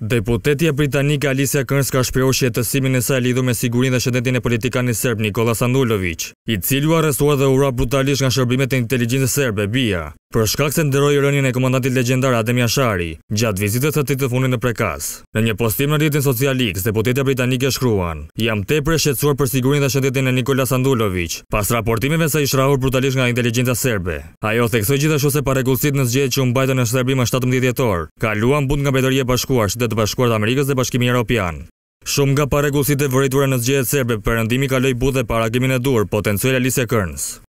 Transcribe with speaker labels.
Speaker 1: Deputetja Britanika Alicia Kërns ka shpeo shjetësimin e saj lidhu me sigurin dhe shëndetin e politikani serb Nikola Sandullovic, i cilju arrestuar dhe ura brutalisht nga shërbimet e inteligjinsë serbe, BIA. Për shkak të nderoj rënjën e komandantit legendar Adem Jashari, gjatë vizitës të ti të funin në prekas. Në një postim në rritin social X, deputete britanike shkruan, jam te preshetsuar për sigurin dhe shëndetin e Nikola Sandulovic, pas raportimeve se ishrahur brutalisht nga inteligenca serbe. Ajo thekso gjithashtu se paregullësit në zgjedh që mbajtën në Serbi më 17 djetor, kaluan bund nga bedërje bashkuar, shtetë bashkuar të Amerikës dhe bashkimi Europian. Shumë nga paregullësit e vëritura në zgjedh serbe e dur,